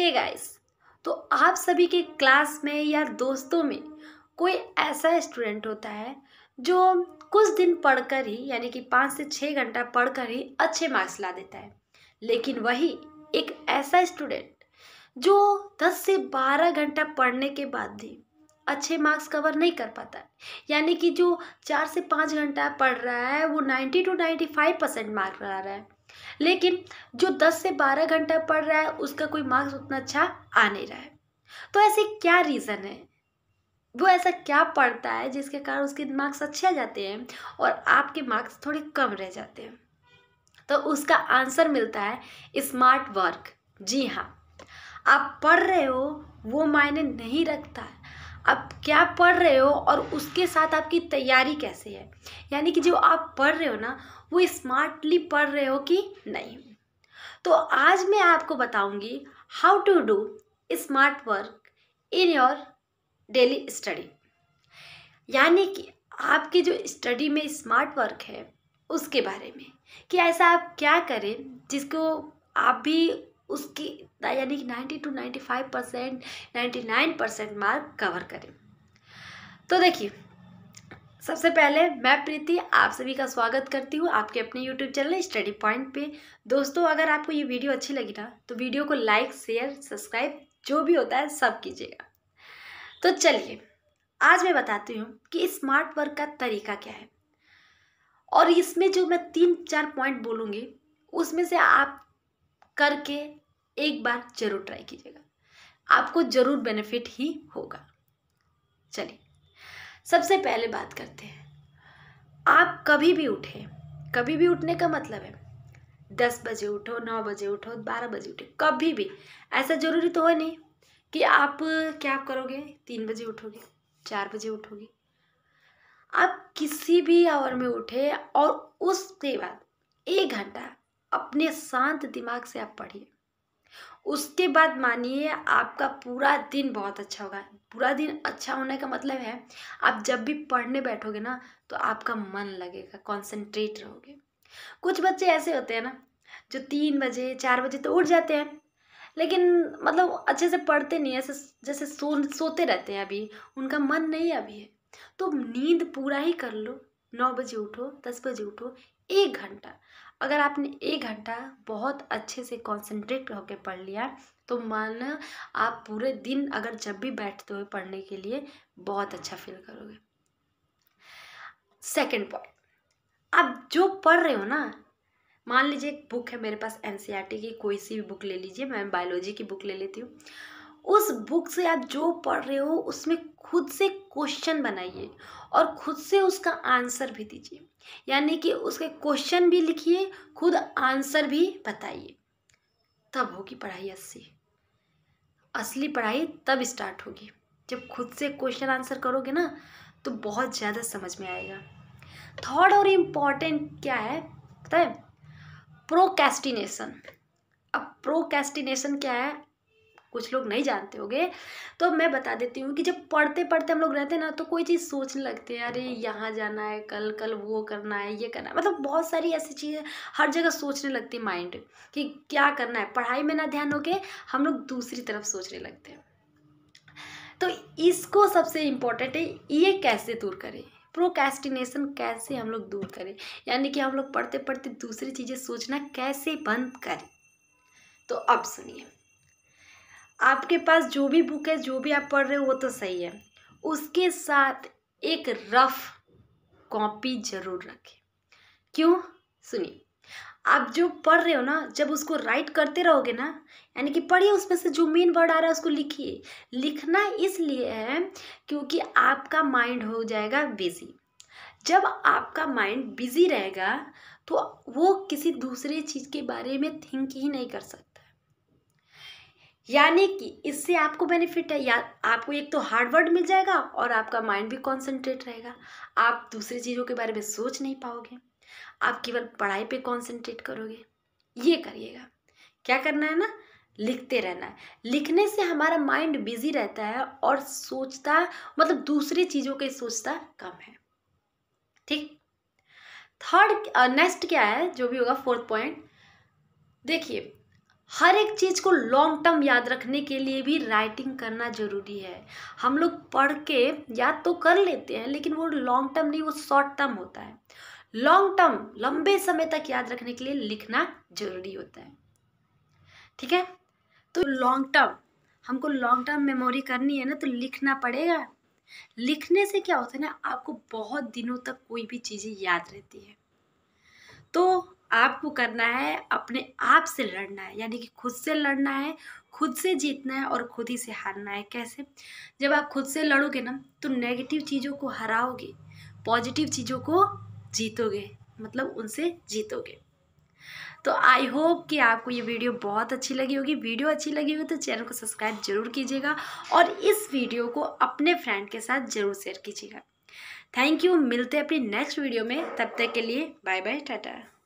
Hey guys तो आप सभी के क्लास में या दोस्तों में कोई ऐसा स्टूडेंट होता है जो कुछ दिन पढ़कर ही यानी कि पाँच से छः घंटा पढ़कर ही अच्छे मार्क्स ला देता है लेकिन वही एक ऐसा स्टूडेंट जो दस से बारह घंटा पढ़ने के बाद भी अच्छे मार्क्स कवर नहीं कर पाता यानी कि जो चार से पाँच घंटा पढ़ रहा है वो ninety two ninety five percent mark ला रहा है लेकिन जो 10 से 12 घंटा पढ़ रहा है उसका कोई मार्क्स उतना अच्छा आ नहीं रहा है तो ऐसे क्या रीज़न है वो ऐसा क्या पढ़ता है जिसके कारण उसके मार्क्स अच्छे आ जाते हैं और आपके मार्क्स थोड़े कम रह जाते हैं तो उसका आंसर मिलता है स्मार्ट वर्क जी हाँ आप पढ़ रहे हो वो मायने नहीं रखता है आप क्या पढ़ रहे हो और उसके साथ आपकी तैयारी कैसे है यानी कि जो आप पढ़ रहे हो ना वो स्मार्टली पढ़ रहे हो कि नहीं तो आज मैं आपको बताऊंगी how to do smart work in your daily study यानी कि आपके जो स्टडी में स्मार्ट वर्क है उसके बारे में कि ऐसा आप क्या करें जिसको आप भी उसकी यानी कि ninety two ninety five percent ninety nine percent mark cover करें तो देखिए सबसे पहले मैं प्रीति आप सभी का स्वागत करती हूँ आपके अपने यूट्यूब चैनल स्टडी पॉइंट पे दोस्तों अगर आपको ये वीडियो अच्छी लगी ना तो वीडियो को लाइक शेयर सब्सक्राइब जो भी होता है सब कीजिएगा तो चलिए आज मैं बताती हूँ कि स्मार्ट वर्क का तरीका क्या है और इसमें जो मैं तीन चार पॉइंट बोलूँगी उसमें से आप करके एक बार जरूर ट्राई कीजिएगा आपको ज़रूर बेनिफिट ही होगा चलिए सबसे पहले बात करते हैं आप कभी भी उठें कभी भी उठने का मतलब है दस बजे उठो नौ बजे उठो बारह बजे उठो कभी भी ऐसा ज़रूरी तो है नहीं कि आप क्या करोगे तीन बजे उठोगे चार बजे उठोगे आप किसी भी आवर में उठे और उसके बाद एक घंटा अपने शांत दिमाग से आप पढ़िए उसके बाद मानिए आपका पूरा दिन बहुत अच्छा होगा पूरा दिन अच्छा होने का मतलब है आप जब भी पढ़ने बैठोगे ना तो आपका मन लगेगा कॉन्सेंट्रेट रहोगे कुछ बच्चे ऐसे होते हैं ना जो तीन बजे चार बजे तो उठ जाते हैं लेकिन मतलब अच्छे से पढ़ते नहीं ऐसे जैसे सो सोते रहते हैं अभी उनका मन नहीं अभी है तो नींद पूरा ही कर लो नौ बजे उठो दस बजे उठो एक घंटा अगर आपने एक घंटा बहुत अच्छे से कॉन्सेंट्रेट होकर पढ़ लिया तो मान आप पूरे दिन अगर जब भी बैठते हो पढ़ने के लिए बहुत अच्छा फील करोगे सेकेंड पॉइंट आप जो पढ़ रहे हो ना मान लीजिए एक बुक है मेरे पास एन e की कोई सी भी बुक ले लीजिए मैं बायोलॉजी की बुक ले लेती हूँ उस बुक से आप जो पढ़ रहे हो उसमें खुद से क्वेश्चन बनाइए और खुद से उसका आंसर भी दीजिए यानी कि उसके क्वेश्चन भी लिखिए खुद आंसर भी बताइए तब होगी पढ़ाई असली असली पढ़ाई तब स्टार्ट होगी जब खुद से क्वेश्चन आंसर करोगे ना तो बहुत ज़्यादा समझ में आएगा थर्ड और इम्पॉर्टेंट क्या है पता है प्रोकेस्टिनेशन अब प्रोकेस्टिनेशन क्या है कुछ लोग नहीं जानते होंगे तो मैं बता देती हूँ कि जब पढ़ते पढ़ते हम लोग रहते हैं ना तो कोई चीज़ सोचने लगते हैं अरे हाँ। यहाँ जाना है कल कल वो करना है ये करना है मतलब बहुत सारी ऐसी चीज़ें हर जगह सोचने लगती है माइंड कि क्या करना है पढ़ाई में ना ध्यान हो के हम लोग दूसरी तरफ सोचने लगते हैं तो इसको सबसे इम्पोर्टेंट है ये कैसे दूर करें प्रोकेस्टिनेशन कैसे हम लोग दूर करें यानी कि हम लोग पढ़ते पढ़ते दूसरी चीज़ें सोचना कैसे बंद करें तो अब सुनिए आपके पास जो भी बुक है जो भी आप पढ़ रहे हो वो तो सही है उसके साथ एक रफ कॉपी जरूर रखें क्यों सुनिए आप जो पढ़ रहे हो ना जब उसको राइट करते रहोगे ना यानी कि पढ़िए उसमें से जो मेन वर्ड आ रहा है उसको लिखिए लिखना इसलिए है क्योंकि आपका माइंड हो जाएगा बिजी जब आपका माइंड बिजी रहेगा तो वो किसी दूसरे चीज़ के बारे में थिंक ही नहीं कर सकता यानी कि इससे आपको बेनिफिट है या आपको एक तो हार्डवर्ड मिल जाएगा और आपका माइंड भी कॉन्सेंट्रेट रहेगा आप दूसरी चीज़ों के बारे में सोच नहीं पाओगे आप केवल पढ़ाई पे कॉन्सेंट्रेट करोगे ये करिएगा क्या करना है ना लिखते रहना है लिखने से हमारा माइंड बिजी रहता है और सोचता मतलब दूसरी चीज़ों के सोचता कम है ठीक थर्ड नेक्स्ट क्या है जो भी होगा फोर्थ पॉइंट देखिए हर एक चीज़ को लॉन्ग टर्म याद रखने के लिए भी राइटिंग करना ज़रूरी है हम लोग पढ़ के याद तो कर लेते हैं लेकिन वो लॉन्ग टर्म नहीं वो शॉर्ट टर्म होता है लॉन्ग टर्म लंबे समय तक याद रखने के लिए लिखना ज़रूरी होता है ठीक है तो लॉन्ग टर्म हमको लॉन्ग टर्म मेमोरी करनी है ना तो लिखना पड़ेगा लिखने से क्या होता है ना आपको बहुत दिनों तक कोई भी चीज़ें याद रहती है तो आपको करना है अपने आप से लड़ना है यानी कि खुद से लड़ना है खुद से जीतना है और खुद ही से हारना है कैसे जब आप खुद से लड़ोगे ना तो नेगेटिव चीज़ों को हराओगे पॉजिटिव चीज़ों को जीतोगे मतलब उनसे जीतोगे तो आई होप कि आपको ये वीडियो बहुत अच्छी लगी होगी वीडियो अच्छी लगी होगी तो चैनल को सब्सक्राइब जरूर कीजिएगा और इस वीडियो को अपने फ्रेंड के साथ ज़रूर शेयर कीजिएगा थैंक यू मिलते हैं अपनी नेक्स्ट वीडियो में तब तक के लिए बाय बाय टाटा